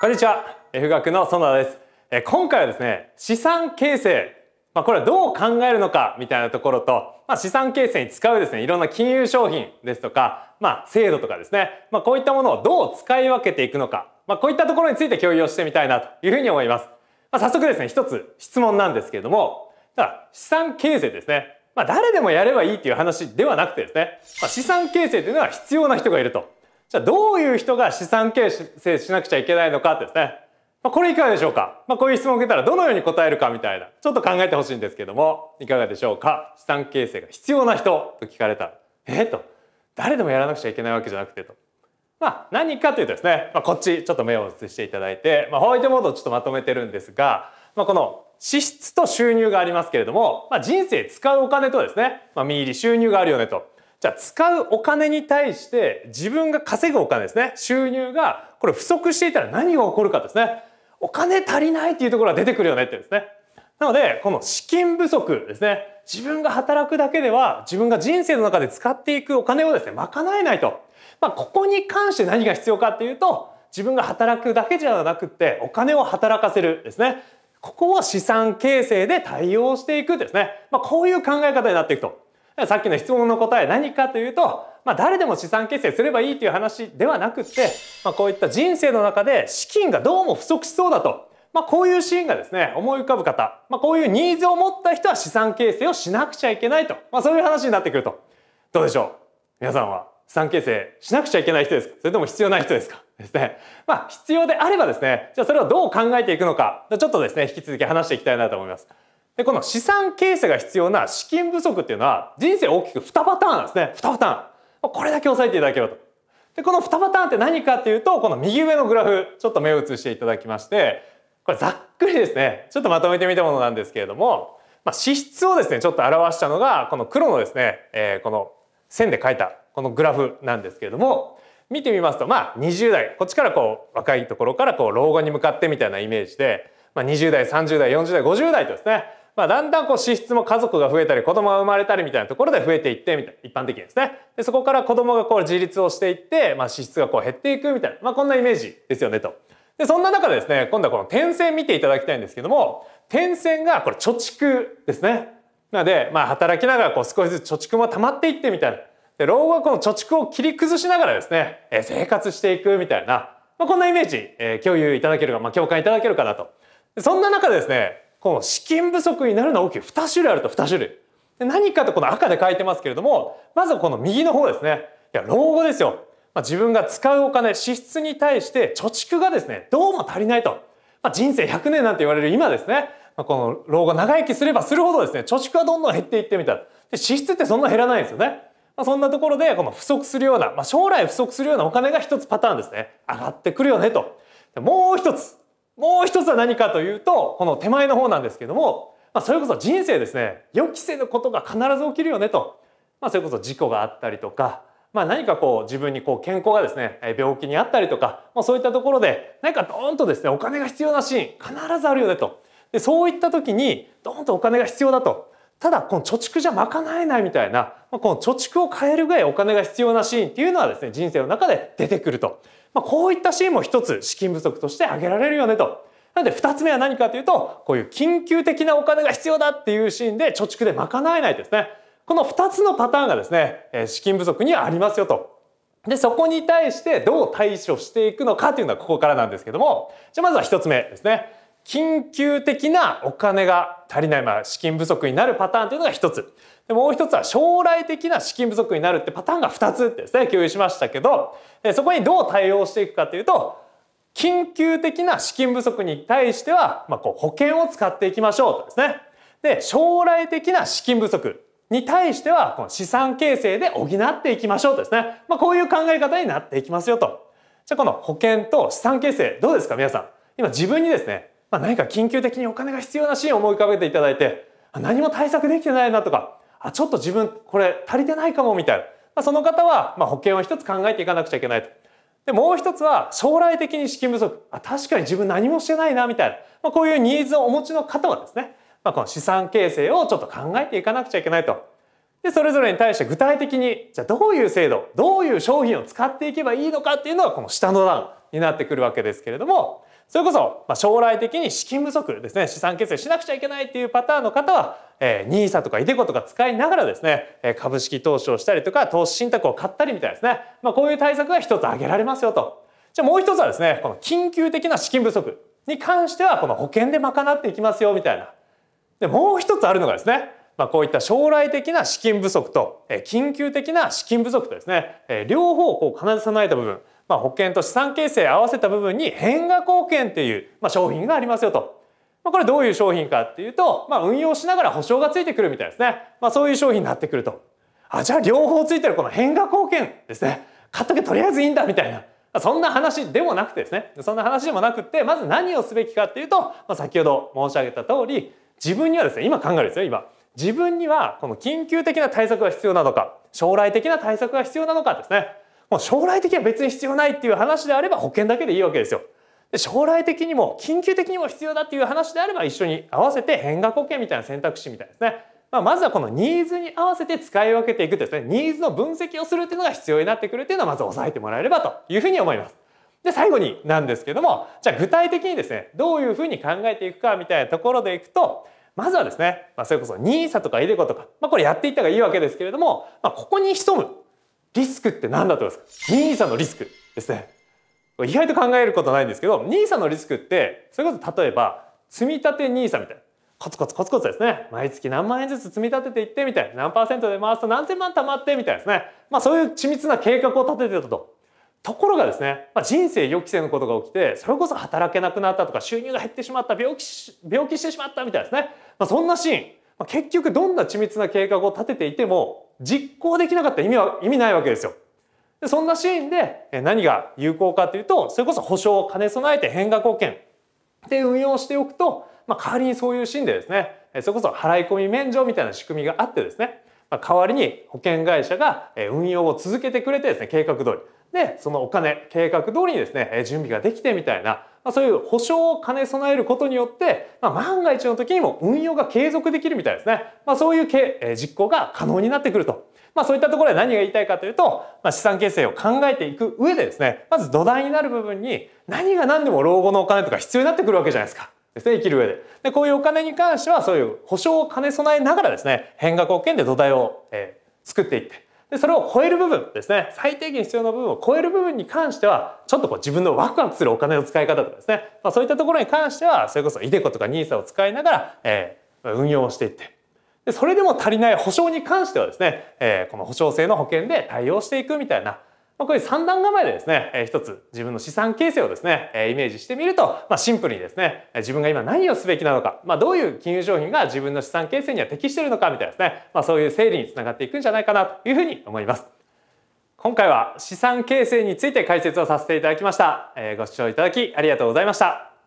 こんにちは F 学の園田ですえ今回はですね資産形成まあ、これはどう考えるのかみたいなところと、まあ、資産形成に使うですねいろんな金融商品ですとか、まあ、制度とかですね、まあ、こういったものをどう使い分けていくのか、まあ、こういったところについて共有をしてみたいなというふうに思います、まあ、早速ですね一つ質問なんですけれどもだ資産形成ですね、まあ、誰でもやればいいっていう話ではなくてですね、まあ、資産形成というのは必要な人がいるとじゃあどういう人が資産形成しなくちゃいけないのかってですね、まあ、これいかがでしょうか、まあ、こういう質問を受けたらどのように答えるかみたいなちょっと考えてほしいんですけどもいかがでしょうか資産形成が必要な人と聞かれたらえっと誰でもやらなくちゃいけないわけじゃなくてと。まあ何かというとですね、まあ、こっちちょっと目を移していただいて、まあ、ホワイトボードをちょっとまとめてるんですが、まあ、この支出と収入がありますけれども、まあ、人生使うお金とですね、まあ、見入り収入があるよねと。じゃあ使うお金に対して自分が稼ぐお金ですね収入がこれ不足していたら何が起こるかですねお金足りないっていうところが出てくるよねってですねなのでこの資金不足ですね自分が働くだけでは自分が人生の中で使っていくお金をですね賄えないと、まあ、ここに関して何が必要かっていうと自分が働くだけじゃなくてお金を働かせるですねここを資産形成で対応していくですね、まあ、こういう考え方になっていくとさっきの質問の答え何かというと、まあ、誰でも資産形成すればいいという話ではなくって、まあ、こういった人生の中で資金がどうも不足しそうだと、まあ、こういうシーンがですね思い浮かぶ方、まあ、こういうニーズを持った人は資産形成をしなくちゃいけないと、まあ、そういう話になってくるとどうでしょう皆さんは資産形成しなくちゃいけない人ですかそれとも必要ない人ですかですね。まあ必要であればですね、じゃあそれをどう考えていくのか、ちょっとですね、引き続き話していきたいなと思います。で、この資産形成が必要な資金不足っていうのは、人生大きく2パターンなんですね。2パターン。これだけ押さえていただければと。で、この2パターンって何かっていうと、この右上のグラフ、ちょっと目を移していただきまして、これざっくりですね、ちょっとまとめてみたものなんですけれども、まあ、支出をですね、ちょっと表したのが、この黒のですね、えー、この線で書いた、このグラフなんですけれども、見てみますと、まあ、20代、こっちからこう、若いところからこう、老後に向かってみたいなイメージで、まあ、20代、30代、40代、50代とですね、まあ、だんだんこう支出も家族が増えたり子供が生まれたりみたいなところで増えていってみたいな一般的にですねでそこから子供がこう自立をしていって、まあ、支出がこう減っていくみたいな、まあ、こんなイメージですよねと。でそんな中でですね今度はこの点線見ていただきたいんですけども点線がこれ貯蓄ですね。なので、まあ、働きながらこう少しずつ貯蓄も溜まっていってみたいな。で老後はこの貯蓄を切り崩しながらですね、え生活していくみたいな、まあ、こんなイメージ、え共有いただけるか、まあ、共感いただけるかなと。そんな中でですねこの資金不足になるのは大きい2種類あると2種類。で何かとこの赤で書いてますけれども、まずはこの右の方ですね。いや、老後ですよ。まあ、自分が使うお金、支出に対して貯蓄がですね、どうも足りないと。まあ、人生100年なんて言われる今ですね、まあ、この老後長生きすればするほどですね、貯蓄はどんどん減っていってみたで、支出ってそんな減らないんですよね。まあ、そんなところで、この不足するような、まあ、将来不足するようなお金が一つパターンですね。上がってくるよねと。もう一つ、もう一つは何かというとこの手前の方なんですけども、まあ、それこそ人生ですね予期せぬことが必ず起きるよねと、まあ、それこそ事故があったりとか、まあ、何かこう自分にこう健康がですね病気にあったりとか、まあ、そういったところで何かドーンとですねお金が必要なシーン必ずあるよねと。でそういった時にドーンとお金が必要だとただこの貯蓄じゃ賄えないみたいなこの貯蓄を変えるぐらいお金が必要なシーンっていうのはですね人生の中で出てくるとまあ、こういったシーンも一つ資金不足として挙げられるよねと。なので2つ目は何かというとこういう緊急的なお金が必要だっていうシーンで貯蓄で賄えないですね。この2つのパターンがですね資金不足にはありますよと。でそこに対してどう対処していくのかというのはここからなんですけどもじゃあまずは1つ目ですね。緊急的なお金が足りない、まあ、資金不足になるパターンというのが一つ。でもう一つは将来的な資金不足になるってパターンが二つですね、共有しましたけど、そこにどう対応していくかというと、緊急的な資金不足に対しては、まあ、こう保険を使っていきましょうとですね。で、将来的な資金不足に対しては、この資産形成で補っていきましょうとですね。まあ、こういう考え方になっていきますよと。じゃあこの保険と資産形成どうですか皆さん。今自分にですね、まあ、何か緊急的にお金が必要なシーンを思い浮かべていただいて何も対策できてないなとかあちょっと自分これ足りてないかもみたいな、まあ、その方はま保険を一つ考えていかなくちゃいけないと。でもう一つは将来的に資金不足あ確かに自分何もしてないなみたいな、まあ、こういうニーズをお持ちの方はですね、まあ、この資産形成をちょっと考えていかなくちゃいけないと。でそれぞれに対して具体的にじゃあどういう制度どういう商品を使っていけばいいのかっていうのがこの下の段になってくるわけですけれどもそれこそ、ま将来的に資金不足ですね資産決済しなくちゃいけないっていうパターンの方は、え NISA とか iDeCo とか使いながらですね株式投資をしたりとか投資信託を買ったりみたいですね、まあ、こういう対策が一つ挙げられますよと。じゃあもう一つはですねこの緊急的な資金不足に関してはこの保険で賄っていきますよみたいな。でもう一つあるのがですねまあ、こういった将来的な資金不足と緊急的な資金不足とですね両方をこう必ず備えた部分まあ、保険と資産形成合わせた部分に変額保険っていう、まあ、商品がありますよと。まあ、これどういう商品かっていうと、まあ、運用しながら保証がついてくるみたいですね。まあ、そういう商品になってくると。あ、じゃあ両方ついてるこの変額保険ですね。買っとけとりあえずいいんだみたいな。そんな話でもなくてですね。そんな話でもなくて、まず何をすべきかっていうと、まあ、先ほど申し上げた通り、自分にはですね、今考えるんですよ、今。自分にはこの緊急的な対策が必要なのか、将来的な対策が必要なのかですね。もう将来的には別に必要ないっていう話であれば保険だけでいいわけですよ。で将来的にも緊急的にも必要だっていう話であれば一緒に合わせて変額保険みたいな選択肢みたいですね。まあ、まずはこのニーズに合わせて使い分けていくですね。ニーズの分析をするっていうのが必要になってくるっていうのはまず押さえてもらえればというふうに思います。で、最後になんですけども、じゃあ具体的にですね、どういうふうに考えていくかみたいなところでいくと、まずはですね、まあ、それこそ NISA とか iDeCo とか、まあ、これやっていった方がいいわけですけれども、まあ、ここに潜むリスクって何だと思いますか ?NISA のリスクですね。意外と考えることないんですけど、NISA のリスクって、それこそ例えば、積立 NISA みたいな。コツコツコツコツですね。毎月何万円ずつ積み立てていってみたいな。何パーセントで回すと何千万貯まってみたいですね。まあそういう緻密な計画を立ててたと。ところがですね、まあ、人生予期せぬことが起きて、それこそ働けなくなったとか、収入が減ってしまった、病気し、病気してしまったみたいですね。まあそんなシーン。まあ、結局どんな緻密な計画を立てていても、実行できなかったら意味は意味ないわけですよ。でそんなシーンで何が有効かというとそれこそ保証を兼ね備えて変額保険で運用しておくと、まあ、代わりにそういうシーンでですねそれこそ払い込み免除みたいな仕組みがあってですね、まあ、代わりに保険会社が運用を続けてくれてですね計画通りでそのお金計画通りにですね準備ができてみたいなまそういう保証を兼ね備えることによって、ま万が一の時にも運用が継続できるみたいですね。まそういう、え実行が可能になってくると。まあそういったところで何が言いたいかというと、まあ、資産形成を考えていく上でですね、まず土台になる部分に何が何でも老後のお金とか必要になってくるわけじゃないですか。ですね、生きる上で。で、こういうお金に関してはそういう保証を兼ね備えながらですね、変額保険で土台を、えー、作っていって、でそれを超える部分ですね最低限必要な部分を超える部分に関してはちょっとこう自分のワクワクするお金の使い方とかですね、まあ、そういったところに関してはそれこそイデコとか NISA を使いながら、えー、運用をしていってでそれでも足りない保証に関してはですね、えー、この保証性の保険で対応していくみたいなまあ、こういう三段構えでですね、えー、一つ自分の資産形成をですね、えー、イメージしてみると、まあ、シンプルにですね、自分が今何をすべきなのか、まあ、どういう金融商品が自分の資産形成には適しているのかみたいなですね、まあ、そういう整理につながっていくんじゃないかなというふうに思います。今回は資産形成について解説をさせていただきました。えー、ご視聴いただきありがとうございました。